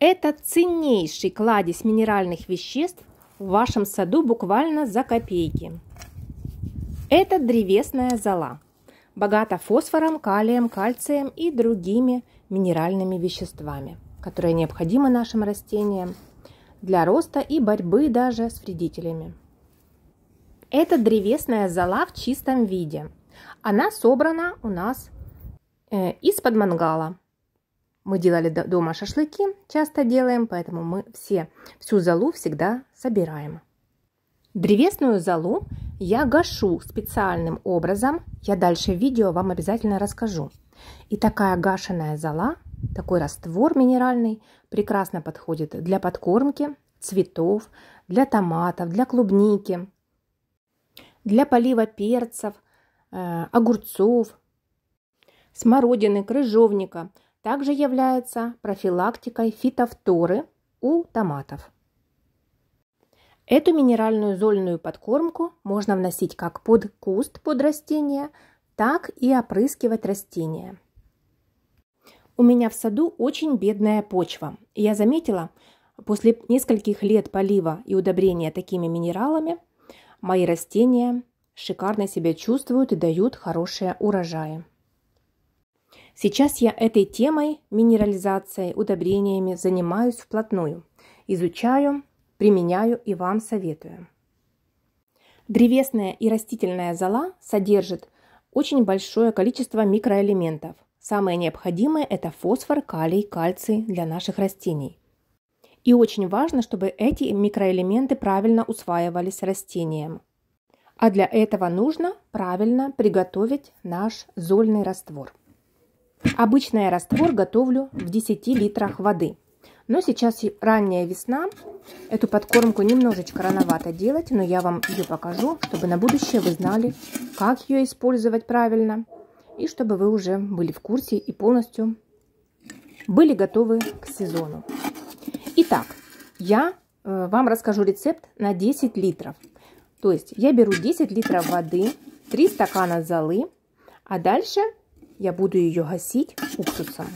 Это ценнейший кладезь минеральных веществ в вашем саду буквально за копейки. Это древесная зола, богата фосфором, калием, кальцием и другими минеральными веществами, которые необходимы нашим растениям для роста и борьбы даже с вредителями. Это древесная зола в чистом виде. Она собрана у нас э, из-под мангала. Мы делали дома шашлыки, часто делаем, поэтому мы все, всю залу всегда собираем. Древесную залу я гашу специальным образом, я дальше в видео вам обязательно расскажу. И такая гашенная зала, такой раствор минеральный, прекрасно подходит для подкормки, цветов, для томатов, для клубники, для полива перцев, э, огурцов, смородины, крыжовника – также является профилактикой фитофторы у томатов. Эту минеральную зольную подкормку можно вносить как под куст под растение, так и опрыскивать растения. У меня в саду очень бедная почва. я заметила, после нескольких лет полива и удобрения такими минералами, мои растения шикарно себя чувствуют и дают хорошие урожаи. Сейчас я этой темой, минерализацией, удобрениями занимаюсь вплотную. Изучаю, применяю и вам советую. Древесная и растительная зола содержит очень большое количество микроэлементов. Самые необходимые – это фосфор, калий, кальций для наших растений. И очень важно, чтобы эти микроэлементы правильно усваивались растением. А для этого нужно правильно приготовить наш зольный раствор. Обычно я раствор готовлю в 10 литрах воды. Но сейчас ранняя весна, эту подкормку немножечко рановато делать, но я вам ее покажу, чтобы на будущее вы знали, как ее использовать правильно, и чтобы вы уже были в курсе и полностью были готовы к сезону. Итак, я э, вам расскажу рецепт на 10 литров. То есть я беру 10 литров воды, 3 стакана золы, а дальше я буду ее гасить уксусом.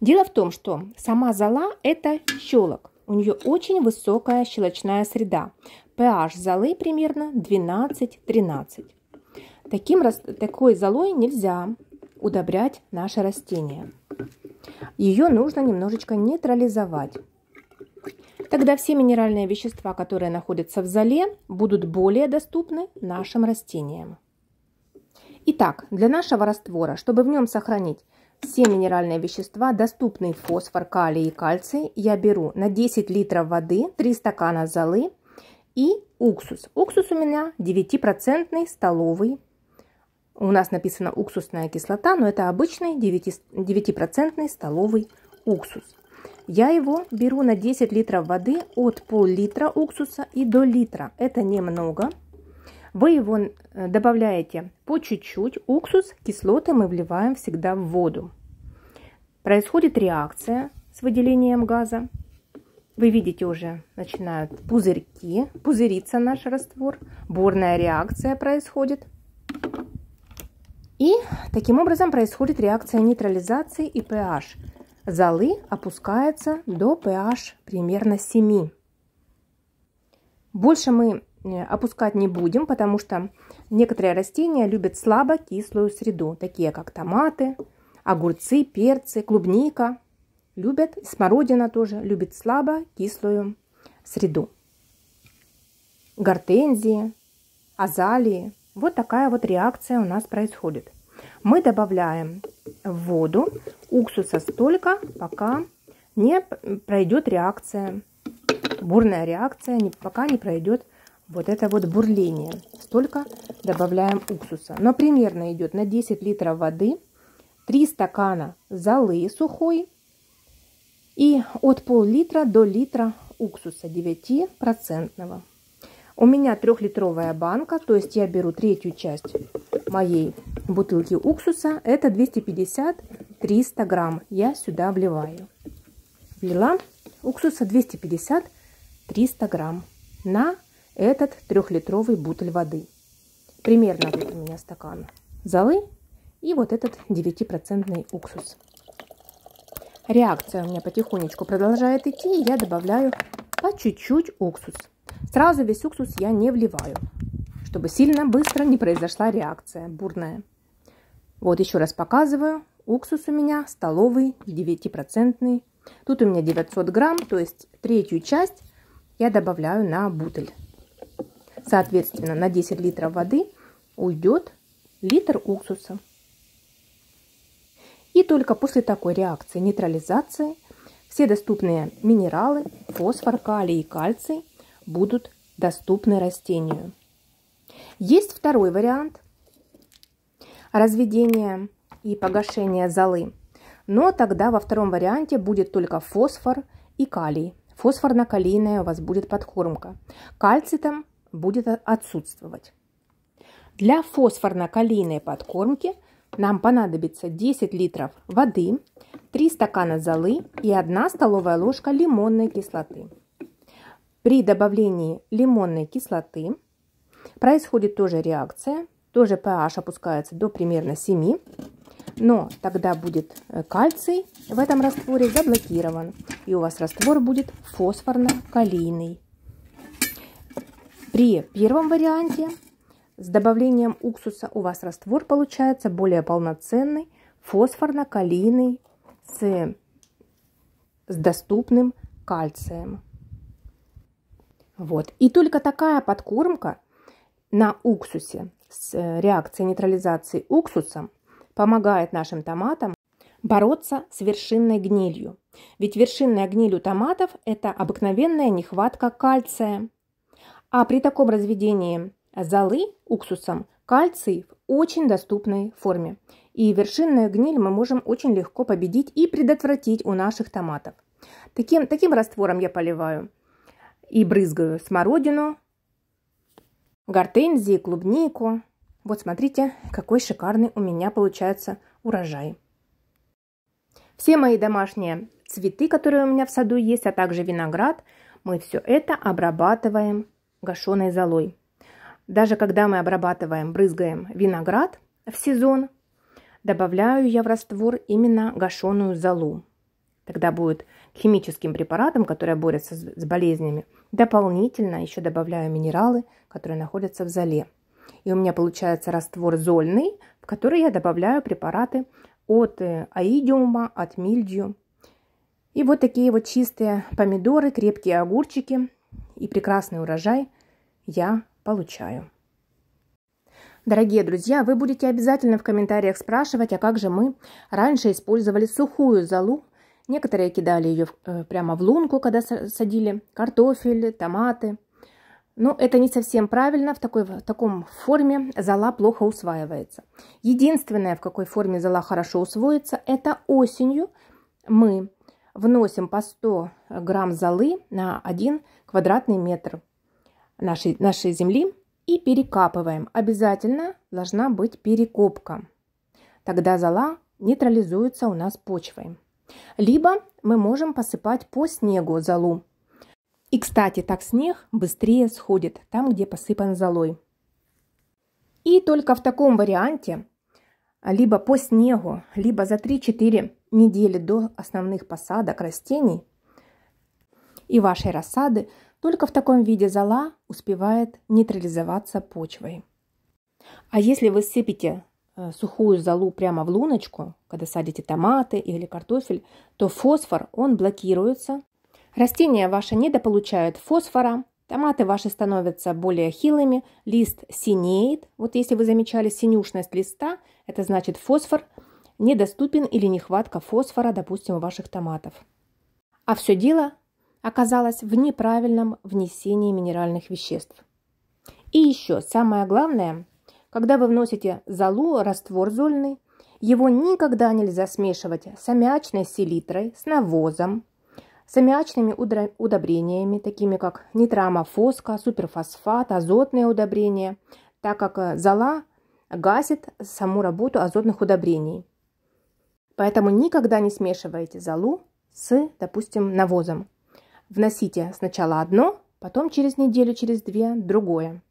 Дело в том, что сама зала это щелок. У нее очень высокая щелочная среда. PH золы примерно 12-13. Таким, такой золой нельзя удобрять наше растение. Ее нужно немножечко нейтрализовать. Тогда все минеральные вещества, которые находятся в зале, будут более доступны нашим растениям. Итак, для нашего раствора, чтобы в нем сохранить все минеральные вещества, доступные фосфор, калий и кальций, я беру на 10 литров воды 3 стакана золы и уксус. Уксус у меня 9% столовый. У нас написано уксусная кислота, но это обычный 9% столовый уксус. Я его беру на 10 литров воды от пол-литра уксуса и до литра. Это немного. много. Вы его э, добавляете по чуть-чуть. Уксус, кислоты мы вливаем всегда в воду. Происходит реакция с выделением газа. Вы видите уже начинают пузырьки, пузырится наш раствор. Бурная реакция происходит. И таким образом происходит реакция нейтрализации и pH. Золы опускается до pH примерно 7. Больше мы Э, опускать не будем, потому что некоторые растения любят слабо кислую среду, такие как томаты, огурцы, перцы, клубника. Любят, смородина тоже любит слабо кислую среду. Гортензии, азалии. Вот такая вот реакция у нас происходит. Мы добавляем в воду уксуса столько, пока не пройдет реакция, бурная реакция, пока не пройдет реакция вот это вот бурление. Столько добавляем уксуса. Но примерно идет на 10 литров воды 3 стакана золы сухой и от пол-литра до литра уксуса 9%. У меня трехлитровая банка, то есть я беру третью часть моей бутылки уксуса. Это 250-300 грамм. Я сюда вливаю. Влила уксуса 250-300 грамм на этот трехлитровый бутыль воды. Примерно вот у меня стакан золы и вот этот 9% уксус. Реакция у меня потихонечку продолжает идти, и я добавляю по чуть-чуть уксус. Сразу весь уксус я не вливаю, чтобы сильно быстро не произошла реакция бурная. Вот еще раз показываю. Уксус у меня столовый, 9%. Тут у меня 900 грамм, то есть третью часть я добавляю на бутыль. Соответственно, на 10 литров воды уйдет литр уксуса. И только после такой реакции нейтрализации все доступные минералы, фосфор, калий и кальций будут доступны растению. Есть второй вариант разведения и погашения золы. Но тогда во втором варианте будет только фосфор и калий. Фосфорно-калийная у вас будет подкормка. Кальций там будет отсутствовать. Для фосфорно-калийной подкормки нам понадобится 10 литров воды, 3 стакана золы и 1 столовая ложка лимонной кислоты. При добавлении лимонной кислоты происходит тоже реакция, тоже pH опускается до примерно 7, но тогда будет э, кальций в этом растворе заблокирован, и у вас раствор будет фосфорно-калийный. При первом варианте с добавлением уксуса у вас раствор получается более полноценный, фосфорно-калийный, с, с доступным кальцием. Вот. И только такая подкормка на уксусе с э, реакцией нейтрализации уксусом помогает нашим томатам бороться с вершинной гнилью. Ведь вершинная гниль у томатов – это обыкновенная нехватка кальция. А при таком разведении золы уксусом кальций в очень доступной форме. И вершинная гниль мы можем очень легко победить и предотвратить у наших томатов. Таким, таким раствором я поливаю и брызгаю смородину, гортензии, клубнику. Вот смотрите, какой шикарный у меня получается урожай. Все мои домашние цветы, которые у меня в саду есть, а также виноград, мы все это обрабатываем гашеной золой. Даже когда мы обрабатываем, брызгаем виноград в сезон, добавляю я в раствор именно гашеную золу. Тогда будет химическим препаратом, которые борется с болезнями, дополнительно еще добавляю минералы, которые находятся в золе. И у меня получается раствор зольный, в который я добавляю препараты от э, аидиума, от мильдию. И вот такие вот чистые помидоры, крепкие огурчики и прекрасный урожай я получаю. Дорогие друзья, вы будете обязательно в комментариях спрашивать, а как же мы раньше использовали сухую залу? Некоторые кидали ее э, прямо в лунку, когда садили картофель, томаты. Но ну, это не совсем правильно, в, такой, в таком форме зала плохо усваивается. Единственное, в какой форме зала хорошо усвоится, это осенью мы вносим по 100 грамм золы на 1 квадратный метр нашей, нашей земли и перекапываем. Обязательно должна быть перекопка. Тогда зола нейтрализуется у нас почвой. Либо мы можем посыпать по снегу золу. И, кстати, так снег быстрее сходит там, где посыпан золой. И только в таком варианте либо по снегу, либо за 3-4 недели до основных посадок растений и вашей рассады, только в таком виде зала успевает нейтрализоваться почвой. А если вы сыпете э, сухую залу прямо в луночку, когда садите томаты или картофель, то фосфор, он блокируется. Растения ваши недополучают фосфора, томаты ваши становятся более хилыми, лист синеет. Вот если вы замечали синюшность листа – это значит фосфор недоступен или нехватка фосфора, допустим, у ваших томатов. А все дело оказалось в неправильном внесении минеральных веществ. И еще самое главное, когда вы вносите золу, раствор зольный, его никогда нельзя смешивать с аммиачной селитрой, с навозом, с аммиачными удобрениями, такими как нитрамофоска, суперфосфат, азотные удобрения, так как э, зола гасит саму работу азотных удобрений. Поэтому никогда не смешивайте золу с, допустим, навозом. Вносите сначала одно, потом через неделю, через две другое.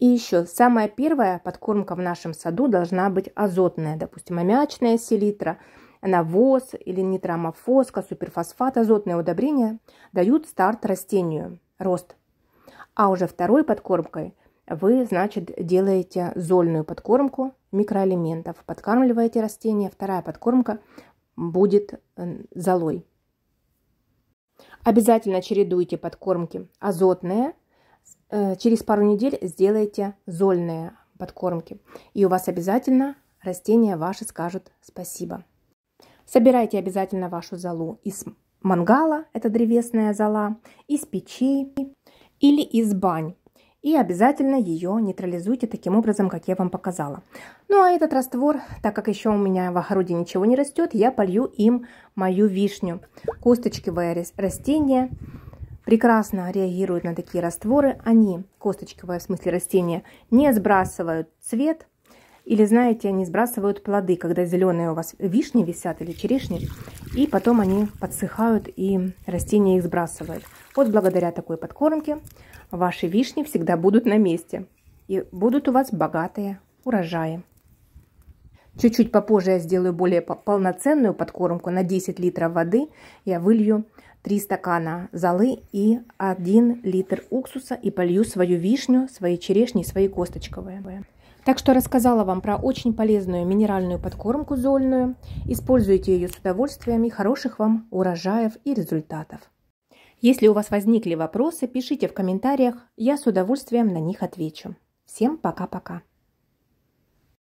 И еще самая первая подкормка в нашем саду должна быть азотная, допустим, аммиачная селитра, навоз или нитромофоска, суперфосфат, азотные удобрения дают старт растению, рост. А уже второй подкормкой вы, значит, делаете зольную подкормку микроэлементов, подкармливаете растения, вторая подкормка будет золой. Обязательно чередуйте подкормки азотные, э, через пару недель сделайте зольные подкормки, и у вас обязательно растения ваши скажут спасибо. Собирайте обязательно вашу золу из мангала, это древесная зола, из печей или из бань и обязательно ее нейтрализуйте таким образом, как я вам показала. Ну а этот раствор, так как еще у меня в огороде ничего не растет, я полью им мою вишню. Косточковое растение прекрасно реагируют на такие растворы. Они, косточковое в смысле растения, не сбрасывают цвет, или, знаете, они сбрасывают плоды, когда зеленые у вас вишни висят или черешни, и потом они подсыхают, и растения их сбрасывают. Вот благодаря такой подкормке ваши вишни всегда будут на месте и будут у вас богатые урожаи. Чуть-чуть попозже я сделаю более полноценную подкормку на 10 литров воды. Я вылью 3 стакана золы и 1 литр уксуса и полью свою вишню, свои черешни свои косточковые. Так что рассказала вам про очень полезную минеральную подкормку зольную. Используйте ее с удовольствием и хороших вам урожаев и результатов. Если у вас возникли вопросы, пишите в комментариях, я с удовольствием на них отвечу. Всем пока-пока.